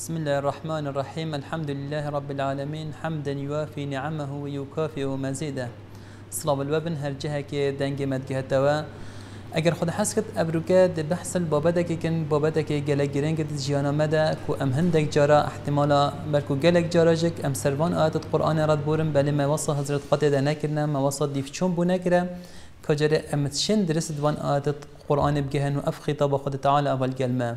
بسم الله الرحمن الرحيم الحمد لله رب العالمين حمدا يوافي نعمه ويكافئ مزيده صلاة الوبن هر جهة كي دنگ مدگه توا اگر خود حس کت ابروکه د بحث بابده که کن بابده که گله گرنگ د جیانا مده کو ام هندك جارا احتمالا بلكو غلق جارا جك ام سروان آیات قرآن رد بل ما وصى حضرت قطع ده ما وصى ديف چون بو نکره ام تشين درست وان آيات القرآن بگهن و اف خطاب خود تعالى اول گلمه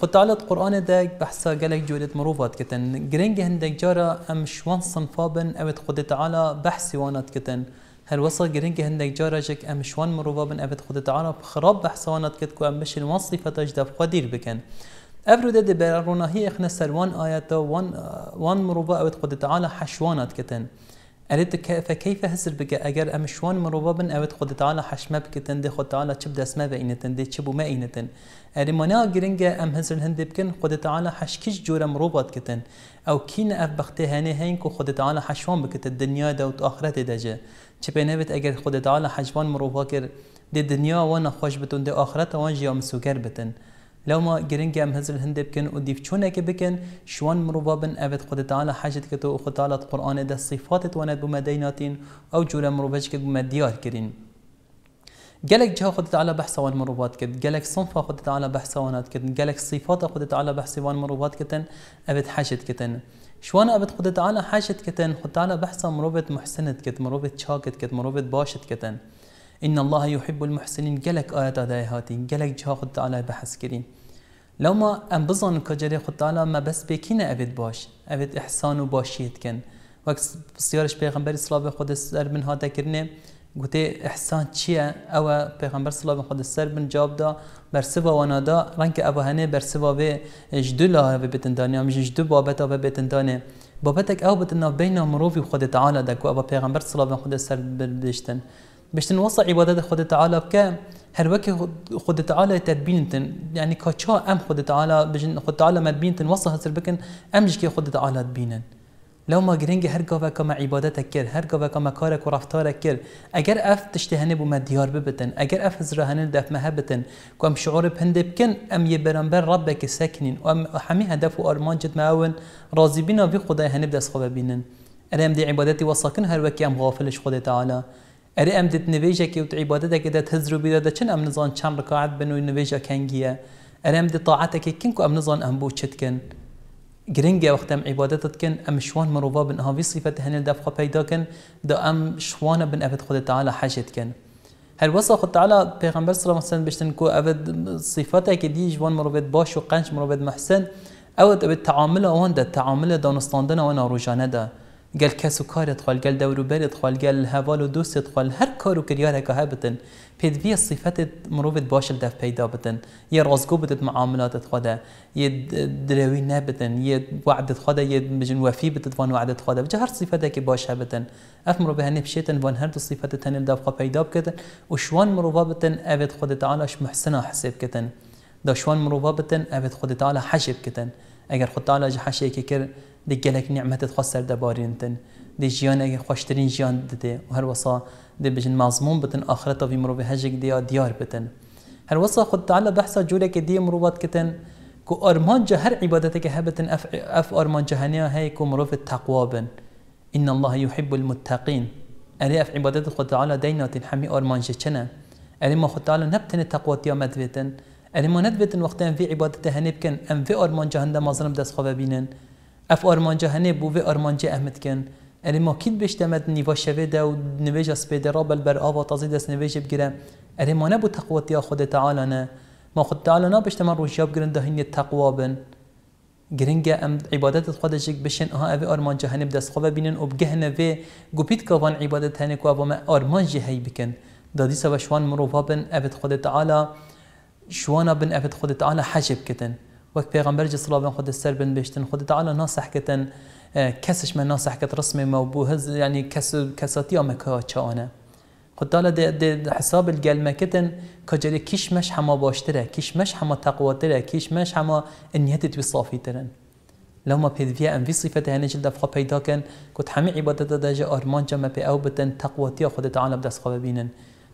قطالت قرآن داك بحثا قالك جودة مروفات كتن جرينج هندك جارا أم شوان صنفابن أبد خد تعالى بحث وانات كتن هل وصل جرينج هندك جارا جك أم شوان مروفابن أبد خد تعالى بخراب بحث وانات كتكو أم مش الوصي فتجدف قدير بكن أفرد دي بيرارونا هي إخنا وان آياتا وان, آه، وان مروفا أبد خد تعالى حشوانات كتن اريد فكيف هسر بقى أجر أمشوان شوان مروبابن اوت خود تعالى حشمه بك تندي خد تعالى شب دسمه و تندي شب چب ما اينتن اري منا گرنگا ام هسر هندي بكن خد تعالى حش حشكش جورا مروبات كتن او كين اف بختي هني هين كو خود تعالى حشوان بك الدنيا دا و اخرت شب چب نبت أجر خد تعالى حشوان مروبا كر دي الدنيا وانا خوش بتون دي آخرة وان جيا مسوگر بتن لما گرنگ ام هزل هند بکن و دیف چونه که بکن شوان مروبابن بن اوید خود تعالی حاجت کتو و خود تعالی قرآن ده صفات تواند بمدیناتین او جور مروبش که بمدیار کرین جالك جهة خدت على بحث وان مروبات كد جالك صنفة خدت على بحث وانات كد جالك صفات خدت على بحث وان مروبات كتن أبد حاجت كتن شوانا أبد خدت على حاجت كتن خدت على بحث مروبت محسنت كت مروبت شاكت كت مروبت باشت كتن إن الله يحب المحسنين جلك آيات هذا جلك جها خد تعالى بحس كرين لو ما أم بظن كجري خد تعالى ما بس بكين أبد باش أبد إحسان وباشيت كن وقت سيارش پیغمبر صلاة خود سر من هذا كرنه قلت احسان چیه او بيغمبر صلى الله عليه وسلم سر بن جواب دا بر وانا دا رنك ابو هنه بر بي به جدو لا به داني ام جدو بابت به داني بابتك او بتنا بين مروفي خود تعالى دك و بيغمبر صلى الله عليه وسلم سر بشتن باش نوصل عبادات خود تعالى بکه هر وقت خود تدبين تن يعني كاچا ام خود تعالى بجن خود مدبين تن وصل حسر بكن ام که خود تعالى دبینن لو ما جرينج هر گاوه كما ما عبادتك کر هر گاوه كما كارك کارک و اگر اف تشتهن بو مديار ببتن اگر اف زرهن دف مهبتن كم شعور بهند بكن ام یه برانبر ربك سکنین و ام حمي هدف و آرمان جد معاون راضي بینا وی خدا هنب دست خواب بینن ارم دي عبادتي وصاكن هر وقت ام غافلش خود تعالى اری ام دت نویجه که كي عبادت که كده هزر بيدا ده چن ام نزان چم رکاعت بنو نویجه كنجيا اری ام دت طاعت که کن کو ام نزان ام چت کن گرینگ وقت ام عبادت عبادتت کن ام شوان مروبا بن آهی صفت هنل دفخ پیدا کن دا ام شوان بن افت خود تعالى حاجت کن هل وصل خود تعالى پیغمبر صلی الله علیه و سلم بشتن كو افت که دیج وان مروبت باش و قنش مروبت محسن او ابد تعامل وان ده تعامله دانستاندن وانا روجانه ده دا. قال كاسو و کارت خوال دورو دەوروبەرت خوال گەل هەواڵ و دوست هر هەر کار و کریارێکە هەبتن پێدویە صیفەتت مرۆڤت باشل دەف پەیدا بتن یە ڕازگۆ بتت معاملاتت خۆدا یە درەوی نەبتن یە وعدت خۆدا یە مجن وەفی بتت وان وعدت خۆدا بجە هەر صیفەتێکی باش اف ئەف مرۆڤ هەنێ پشێتن وان دو صیفەتت هەنێ دەفخوا پەیدا بکەن و شوان مروفه بتن ئەوێت خۆدت اش محسنا حسێب كتن دا شوان مروفه بتن ئەوێت خۆدت عالا حەشێ بکەن ئەگەر خۆتالا حەشێکی کرد دی گلک نعمت خوا سر دبارین تن دی جیان اگه خوشترین جیان دده و هر وصا دی بجن مضمون بتن آخرت وی مرو به هجک دیا دیار بتن هر وصا خود تعالی بحثا جوله که دی مروات کتن کو آرمان جه هر عبادتی که هبتن اف, اف آرمان جهنیا هی کو مرو تقوا بن ان الله يحب المتقين اری اف عبادت خود تعالی دیناتین همی آرمان جه چنه اری ما خود تعالی نبتن تقوا دیا مدویتن اری ما ندویتن وقتی ام وی عبادت هنی بکن ام وی آرمان جهنده مازنم دست خواه بینن اف آرمانجا هنه بو و آرمانجا احمد کن الی ما کید بشتمد نیوا شوه ده و نویج سپیده را بل بر آوا تازی دست نویج بگیره الی ما نبو تقواتی خود تعالی نه ما خود تعالی نه بشتمن روشیا بگرن ده هینی تقوا بن گرنگا ام عبادت خود جک بشن اها اوه آرمانجا هنه بدست خواه بینن و بگهنه و گوپید کوان عبادت هنه که ما ارمانجا هی بکن دادی سوا شوان مروفا بن ابد خود تعالی شوانا بن ابد خود تعالی حجب کتن وك پیغمبر جي صلاة بن خود السر بن بشتن خود تعالى ناصح كتن كسش من ناصح كت رسمي ما بوهز يعني كس كساتي ما كاچانه خود تعالى د د حساب الجل مكتن كجري كيش مش حما باشتره كيش مش حما تقوى تره كيش مش حما انيت تبي صافي ترن لو ما بيد فيها ان في صفته هنا جلد فقط بيدا كان كنت ارمان جما بي او بتن تقوى خود تعالى بدس خوبينن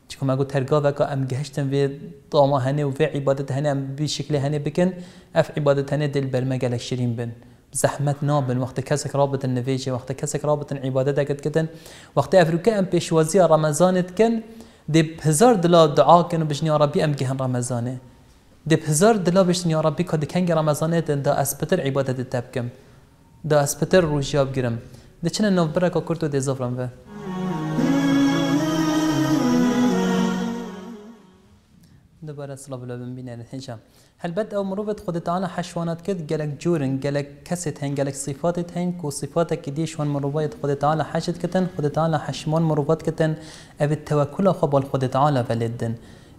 چکو ما ترگا و وکا ام گهشتن و طاما هنه و في عبادت هنه ام بی شکل هنه بکن اف عبادت هنه دل برمگلک شیرین بن زحمت نابن وقت كسك رابط النفيجي وقت كسك رابط عبادتك کدن وقت افريكا ام بيشوازي رمضان كن دي بهزار دلا کن و بجني ربي ام جهن رمضان دي بهزار دلا بجني ربي كد رمضانه دن دا اسپتر عبادت تبكم دا اسپتر روشیاب گرم دي چنه نوبرك كورتو دي زفرم به دوباره سلام لبم بینن هل بد او مروبت خودت آن حشوانات کد گلک جورن گلک کسیت هن گلک صفات هن کو صفات کدیش کدیشون مروبت خودت آن حشد کتن خودت آن حشمان مروبت کتن ابد توکل خب خودت آن ولدن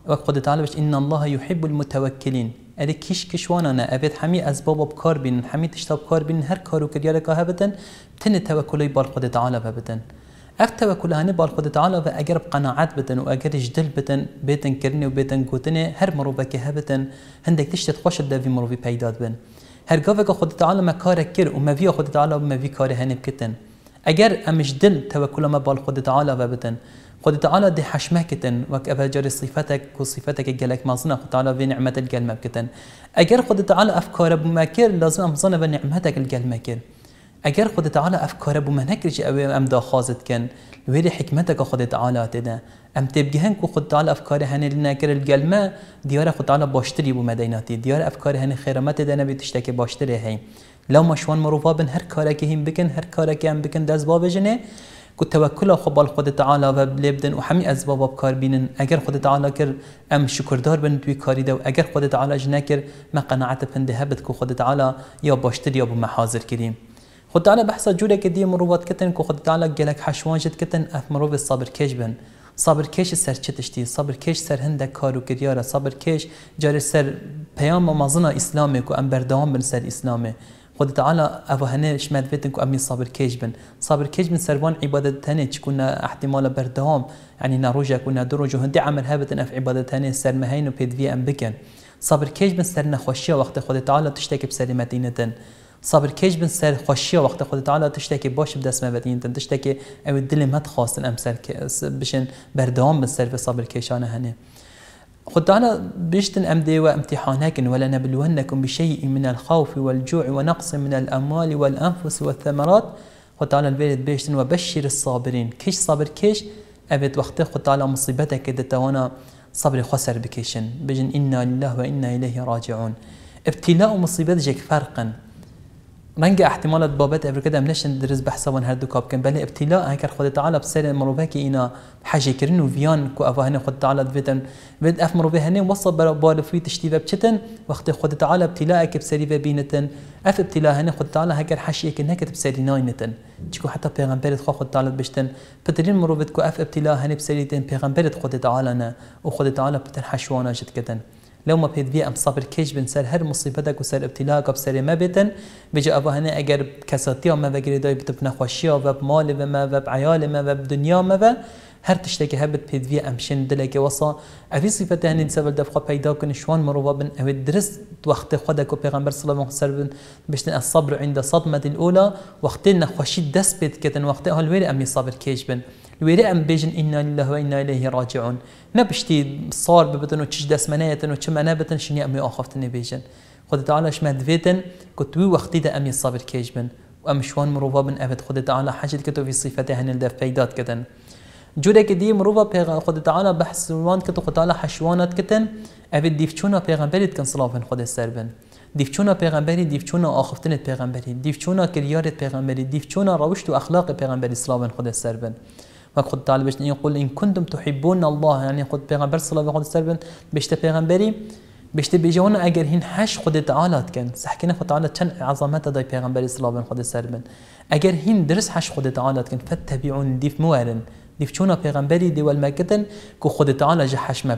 و خودت آن بش این الله يحب المتوکلین اری کیش کشوانه نه ابد همی باب کار بین همی تشتاب کار بین هر کارو کدیار که هبتن تن توکلی بال خودت آن بدن اکتو کلانی بالخود تعالی و اگر قناعت بدن واجر جدل بدن بيتن كرني وبيتن بدن هر مروبه که هبتن هندک تشت خوش دوی مروبی بيداد بن هر گاوه که خود تعالی ما کار کر و ما خود تعالى وما في كار هنب کتن اجر امش دل توكل ما بالخود تعالی و بدن خود تعالى دي حشمكتن وك ابا أفجر صفتك وصفتك جلك صنع خد تعالى في نعمة الجلمه بكتن أجر خد تعالى أفكار بماكر لازم أمزنا بنعمتك الجلمه ماكر اگر خود تعالی افکار بو من هکرش او ام دا خازت کن ویری حکمت که خود تعالی تده ام تبگه هن که خود تعالی افکار هنه لنا کر الگلما دیار خود تعالی باشتری بو مدیناتی دیار افکار هنه خیرمت دنا بی تشتک باشتری هی لو مشوان مروفا بن هر کاره که هم بکن هر کاره که هم بکن دست با بجنه توکل خوب بال خود تعالی و لبدن و همی از باب کار بینن اگر خود تعالی کر ام شكردار بن توی کاری دو اگر خود تعالى جنكر ما قناعت بنده هبت که خود تعالی یا باشتر یا بمحاضر کریم خود دانه بحث جوره که دی مروبات کتن که خود دانه گلک حشوان جد کتن اف مروب صبر کش بن صبر کش سر چتشتی صبر کش سر هند کارو کریاره صبر کش جاری سر پیام مازنا اسلامی که ام بردام بن سر اسلامه خود تعالى أبو هنا شمد فيتن كو أمي صابر كيجبن صابر كيجبن سربان عبادة تاني كنا احتمال بردهام يعني نروجا كنا دروج هندي عمل هابتن أف عبادة تاني سر مهين وبيد في أم بكن صابر كيجبن سر نخوشية وقت خود تعالى تشتكي بسر مدينة صبر كيش بن سر خوشية وقت خد تعالى تشتكي باش بدست مبتين تن تشتكي او الدلم هت خواستن ام سر بشن بردام بن سر في صبر انا هني خد تعالى بيشتن أمدي ولا ولنبلونكم بشيء من الخوف والجوع ونقص من الأموال والأنفس والثمرات خد تعالى البيت بيشتن وبشر الصابرين كيش صبر كيش أبد وقت خد تعالى مصيبتك توانا صبر خسر بكيشن بجن إنا لله وإنا إليه راجعون ابتلاء مصيبتك فرقا منگە احتیمالت بابەت ئەفریکەدا منشن درست بەحسەوان هەردوو کاپکەن بەێ ئەبتیلا ئەکە خودتەعاالە بسەر مرۆڤێکی ئینا حەژێکردن و ڤیان کو ئەوە هەنێ خودتەعاالت بێتن بێت ئەف مرۆڤ هەنێ وەسە بەرە بالفوی تشتی بە بچتن وەختی خودتەعاالە بتیلاەکە اف ببینتن ئەف بتیلا هەنێ خودتەعاالە هەگەر حەشیەکە نەکەت بسەری ناینتن چکو حتا پێغمبرت خوا خودتەعاالت بشتن پترین مرۆڤت کو ئەف بتیلا هەنێ بسەریتن پێغمبرت خودتەعاالانە و خودتەعاالە پتر حەشوانە ژتکردن. لو ما پید ام صبر كيش بن سر هر مصيبه دك وسر ابتلاء قب سر ما بتن بجا هنا اگر كساتي ما و گریدای بتپ او و مال و ما و عيال ما و دنيا ما هەر هبت هەبت پێویە دلك وصا وەسا ئەوی سیفەتێنین سبب دفق پیدا كن شوان مرۆڤ بن وقت خدا كو پیغمبر صلى الله عليه وسلم بن الصبر عند صدمه الاولى وقتنا خشي دس بيت كتن وقت وەختێ هەلوێرە امي سابر كيش بن. لێرە ئەم بێژن ئینانی لەهوای نایلەهی ڕاجعون نەپشتی سار ببتن و چش دەسمەنەتن و چمە نەبتن شنی ئەمی ئاخفتن نبێژن خودتەعاالشمە دوێتن کتوی وەختیدا امي سابر كيش بن و شوان مرۆڤ بن تعالى حاجه كتو في صفته هن الدف دەف كتن جوره جورێکی دی مرۆڤ پێغان که تو خود تعالی حشوانات کتن ئەێ دیفچوونە پێغمبەریت کەن سلاافن خود سەر بن. دیفچوونە پێغمبەری دیفچوونە ئاخفتنت پێغمبەری دیفچوونە کریارت پێغمبەری دیفچوونە ڕەوشت و ئەخلاق پێغمبەری سلاافن خود سەر بن. خود تعالی تعالى باش يقول إن كنتم تحبون الله يعني خد بيغمبر صلى الله عليه وسلم پیغمبری بيغمبري باش بيجونا أجر هين حش خد تعالى کن سحكينا خد تعالى كان عظمته داي بيغمبر صلى خود عليه وسلم أجر هين درس حش خد تعالى كان فاتبعون دیف موارن دیف چونا پیغمبری دی ول مکتن کو خود تعالی جحش حشم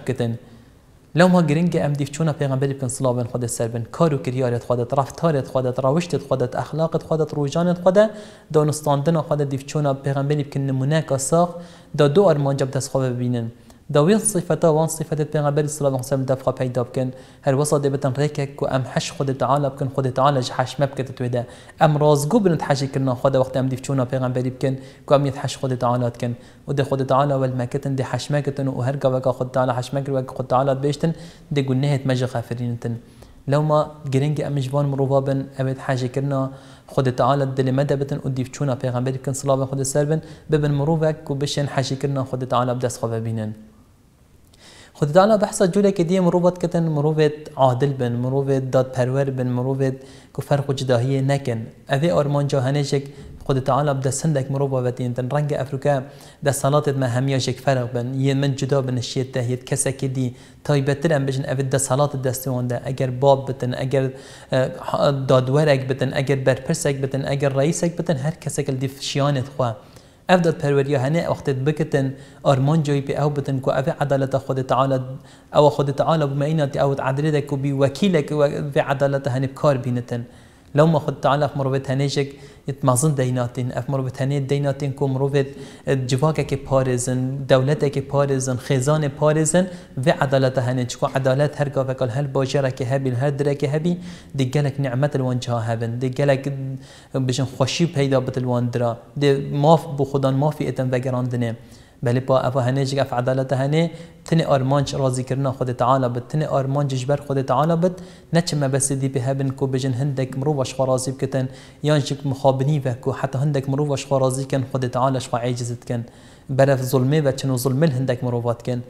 لو ما گرینگ ام دیف چونا پیغمبری بن صلابن خود سربن کارو کریارت خودت رفتارت خودت روشتت خودت اخلاقت خودت روجانت خودت دانستاندن خودت دیف چونا پیغمبری بکن نمونه کا ساخ دا دو ارمان جب دست خواب ببینن داویل صفتا وان صفتت پیغمبر صلی الله علیه و سلم دفقه پیدا بکن هر وسط بتن ریکه که ام حش خود تعالی بکن خود تعالی حش مبکت تو ده ام راز رازگو بنت حش کردن خود وقت ام دیفچونا پیغمبری بکن که ام حش خود تعالی کن و ده خود تعالی ول مکتن ده حش مکتن و هر گوگا خود تعالی حش مکر و خود تعالی بیشتن ده گنهت مجه خفرینتن لو ما جرينج ام جبان مروفا بن ابد حاجه كرنا خد تعالى دل مدى بتن وديف تشونا بيغمبر كن صلاه خد سربن ببن مروفك وبشن حاجه كرنا خد تعالى بدس خفا بينن خود دالا بحث جوله که دیه مروبت کتن مروبت عادل بن مروبت داد پرور بن مروبت کو فرق و نکن اوه آرمان جاهنشک خود تعالى بدا سندک مروبا بتين تن رنگ افريكا دا صالات ما همياشك فرق بن یه من جدا بن شیت الشيت تهيت كسك تای بتر ام بشن افد دا صالات دستون دا اگر باب بتن اگر دادورك بتن اگر برپرسک بتن اگر رئیسک بتن هر كسك الدي شیانت خواه افضل پروریا هنه وقت بکتن آرمان جوی پی او بتن کو اف عدالت خود تعالی او خود تعالی بما اینات او عدالت کو بی وکیل کو و عدالت هنه کار بینتن لو ما خد تعالى في مروت هنيجك يتمازن ديناتين اف مروت هنيج ديناتين كو مروت جواكا كي بارزن دولتا كي بارزن خزان بارزن في عدالة هنيج كو عدالة هر كافكال هل باجرة كي هبي هر درا كي هبي دي جالك نعمة الوان جها هبن دي جالك بشن خوشي بيدا بتلوان درا دي ماف بخدان مافي اتن بقران دنه بلی با اوا هنه جگ اف عدالت هنه تنه آرمانج رازی کرنا خود تعالا بد تنه آرمانج جبر خود تعالا بد نه ما بس دی به هبن کو بجن هندک مرو وش خرازی بکتن یان جگ مخابنی به کو حتی هندک مرو وش خرازی کن خود تعالا شفا عجزت کن برف ظلمه و چنو ظلمه هندک مروات کن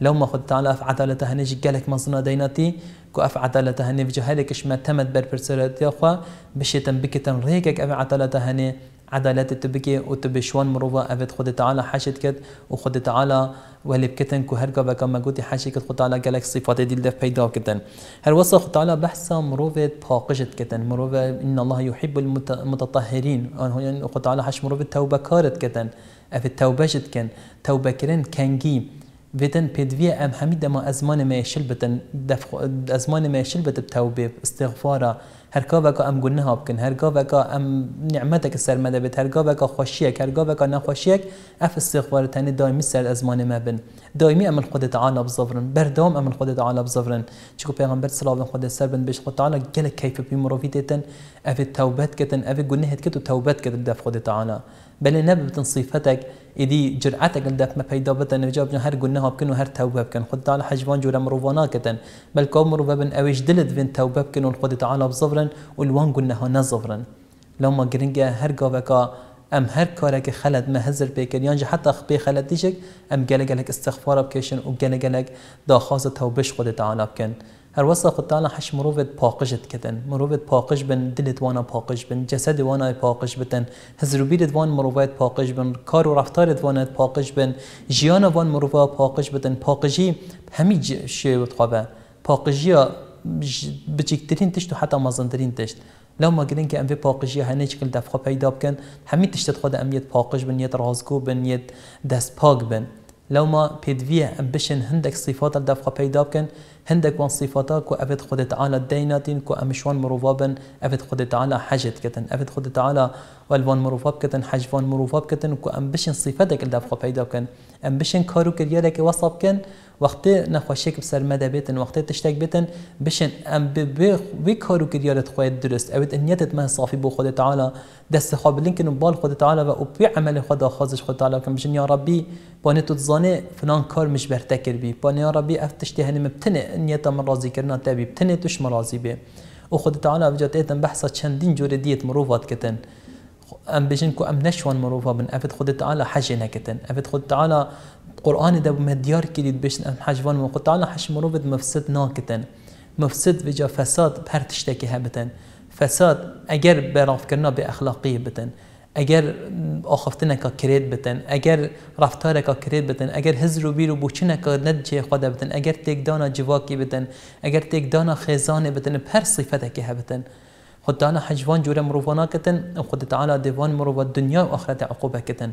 لو ما خود تعالا اف عدالته هنجي جالك منصنا دیناتی کو اف عدالت عدالته و جهالکش ما تمد بر پرسرات یا خوا بشيتن بكتن ريكك اف عدالت هني عدالات تبكي و تبشوان مروفا افت خود تعالى حشد كت و خود تعالى ولی بكتن كو هرقا بكا ما قوتي حشی كت خود تعالى گلک صفات دیل دف بيدا كتن هر وصا خود تعالى بحثا مروفا پاقشت كتن مروفا ان الله يحب المتطهرين يعني خود تعالى حش مروفا توبه کارت کتن افت توبه جت کن توبه کرن کنگی بدن پدویه ام همی ما أزمان مان میشل بدن دف أزمان مان میشل بت بتوبه استغفارا هر کا وکا ام گنه هاب کن هر کا وکا ام نعمتك سر مده بت هر کا وکا خوشیک هر کا وکا نخوشیک اف استغفار تن دائمی سر أزمان ما بن دائمی ام خود تعالی بزفرن بردام ام خود تعالی بزفرن چکو پیغمبر صلی الله خود سر بن بش خود تعالی گله کیف بی مروفیتتن اف توبت کتن اف گنه هت کتو توبت کتن دف خود تعالی بل نەب تنسیفەتێک ئیدی جرعەتێک دەفمە پیدا بتن نجا بن هەر گونەها بکن و هەر تەوبە بکەن خوددا لە حەجوان جوورە مرۆڤ ناکەن بەلکە مرۆڤ بن أويش دلت بن تەوبە بکن و خودت عالا بزڕن و وان گونەها نەزڕن لەما گرنگە هەر گاوەکە ئەم هەر کارێکی يانج حتى خبي خلد حتا أم جل جلك استغفار استەخفاە وجل جلك دا خاصة توبش خد تعالى بكن هر وسط قطانا حش مروفت پاکشت کدن مروفت پاکش بن دلت وانا پاکش بن جسد وانا پاکش بتن هزروبیت وان مروفت پاکش بن کار و رفتارت وان پاکش بن جیان وان مروفا پاقش بتن پاقشی همی و بتقابه پاقشیا بچکترین تشت و حتی مزندترین تشت لو ما قلنا كأن في باقجية هني شكل دفقة بيدا بكن حميت تشتت خدا أم يد باقج بن يد رازكو بن يد دست باق بن لو ما بيدفيه أبشن هندك صفات الدفقة بيدا بكن هندك وان صفاتا كو أفت خود تعالى ديناتين كو أمشوان مروفابن أفت خود تعالى حجت كتن أفت خود تعالى والوان مروفاب كتن حجوان مروفاب كتن كو أم بشن صفتك الدف خو پیدا كن أم بشن كارو كريالك وصاب كن وقت نخوشيك بسر مدى بيتن وقت تشتاك بيتن بشن ام بي كارو كريالت خواهد درست اوید نیتت ما صافي بو خود تعالى دست خواب لینکن بال خود تعالى و بي عمل خود خازش خود تعالى کن بشن يا ربي بانتو تزاني فلان مش برتكر بي بان يا ربي اف تشتی نيتا من رازي كرنا تابي بتني تش مرازي به وخد تعالى بجات ايتم بحثة چندین جور دیت مروفات کتن ام بيجن کو ام نشوان مروفا بن افت خود تعالا حج نکتن افت خود تعالا قرآن ده بمهديار کلید بيجن ام حج حجوان وقد تعالا حج مروفت مفسد ناکتن مفسد بجا فساد بهر تشتكي هبتن فساد اگر برافکرنا كرنا باخلاقية بتن اگر آخفتن که کرد بتن اگر رفتار کا کرد بتن اگر هزر و بیرو بوچن که ندجه خدا بتن اگر تک دانا جواکی بتن اگر تک دانا خیزان بتن پر صفت که بتن خود دانا حجوان جور مروفانا کتن خود تعالی دیوان مروف دنیا و آخرت عقوبه کتن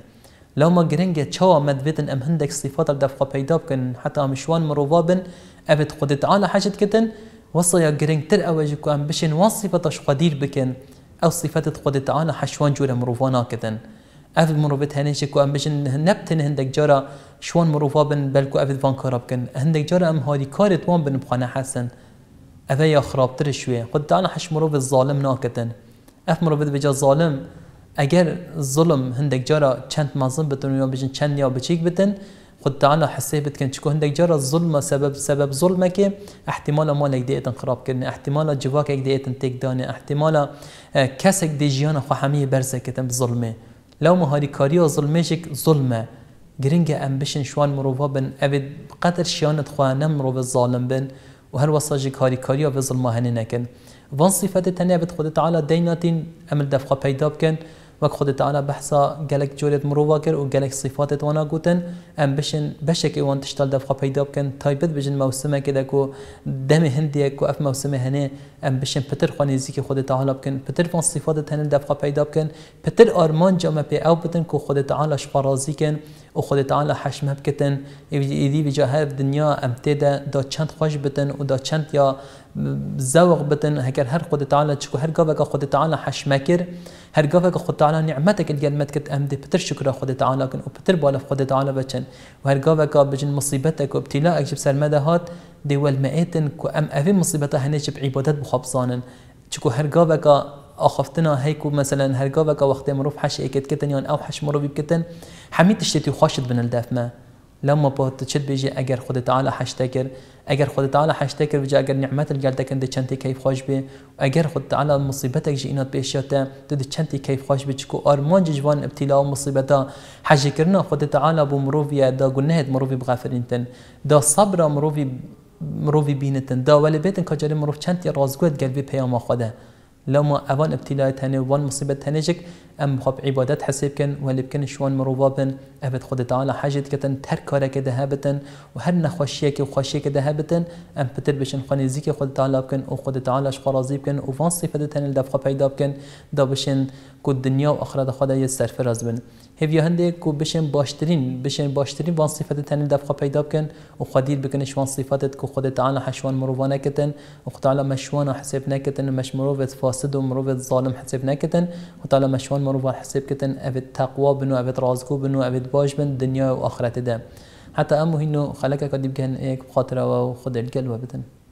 لو ما گرنگ چوا مدویتن ام هندک صفات بدفقا پیدا بکن حتی امشوان مروفا بن ابد خود تعالی حجت کتن وصل گرنگ تر أواجكو کن بشن وصفة قدیر بکن او صفات خودت انا حشوان جوره مروفانا كتن اف مروفت هنش کو ام بشن نبتن هندك جارا شوان مروفا بن بلكو اف فان كارب كن هندك جارا ام هادي كارت وان بن بخانه حسن افا يا خرابتر شوي خد انا حش مروف الظالم ناكتن اف مروفت بجا ظالم اگر ظلم هندك جارا چند مازن بتن یا بشن چند یا بچیک بتن خد تعالى حسيبت كان تكون عندك جرى الظلمه سبب سبب ظلمك احتمالا مالك ديت انقراب كرني احتمالا جواكك ديت انتك داني احتمالا اه، كسك دي جيانا خو حمي برزكتن بظلمه لو ما هاري كاريا ظلمشك ظلمه جرينجا ام شوان مروفا بن ابد قدر شيانت خو نمرو بالظالم بن وهل وصاجك هاري كاريا بظلمه هننكن وان صفات تانية بتخد تعالى ديناتين امل دفقه پیدا كن وەک خودت ئاە بەحسا گەلک جۆرێت مرۆڤ و جالك صفات وانە قوتن ام بشن بشك ئەوان تشتال دەفخە پیدا تايبت بجن موسمه كده كو دم هندية كو اف موسمه هنه ام بشن پتر خوانێزیکی خودت تعالى بكن پتر فان صفات هەن دفقا پیدا بکەن پتر ارمان جامع بي او بتن كو و تعالى شبارازي كن و خودت تعالا حەشمە بکەن ئیدی بجاهر دنیا ئەم تێدا دا چند خوش بتن و دا چند یا زوق بدن هكر هر خود تعالى تشكو هر قابك خود تعالى حشمكر هر قابك خود تعالى نعمتك اللي متكت أمدي بتر شكر خود تعالى كن وبتر بالا خود تعالى بچن وهر قابك بجن مصيبتك وابتلاءك جب سر مدهات هات دي والمئتن كو أم أفي مصيبتها هني جب عبادت بخبصانن تشكو هر قابك اخفتنا هيكو مثلا هر قابك وقت مروف حش اكت كتن يان او حش مروف بكتن حميد تشتتي خاشت بن الدفمه لما بوت تشد بيجي اگر خود تعالى حشتكر اگر خود تعالى حشتكر بيجي اگر نعمت الجلتك انت چنتي كيف خوش بي اگر خود تعالى مصيبتك جي انات بيشتا تد چنتي كيف خوش بي چكو ارمان جوان ابتلاء ومصيبتا حجي كرنا خود تعالى بو مروفيا دا قلناهد مروفي بغافرينتن دا صبر مروفي مروفي بينتن دا ولی بيتن کجا مروف چنتي رازگوت گلبی پیام خوده لما اوان ابتلاء تاني وان مصيبه تانيجك ام خب عبادات حسيب كن وان بكن شوان مروبابن ابد خود تعالى حاجت كتن تر كدهابتن كده هبتن نخوشيه كي خوشيه كدهابتن ام بتر بشن خاني زيك خود تعالى بكن او خود تعالى زيب كن وفان صفات تاني لدفقه پیدا بكن دا بشن کو دنیا و آخرت خدا یه صرف راز بن هیویا هنده کو بشن باشترین بشن باشترین وان صفات تنی دفقه پیدا بکن و خدیر بکنش شوان صفتت کو خود تعالی حشوان مروو کتن و خدا تعالی مشوان حساب نکتن مش مروو فاسد و مروو ظالم حساب نکتن و تعالی مشوان مروو حساب کتن اوید تقوا بن و اوید رازگو بن و اوید باش بن دنیا و آخرت ده حتى أمه کدیب کن قد يمكن و بخاطره وخد و بدن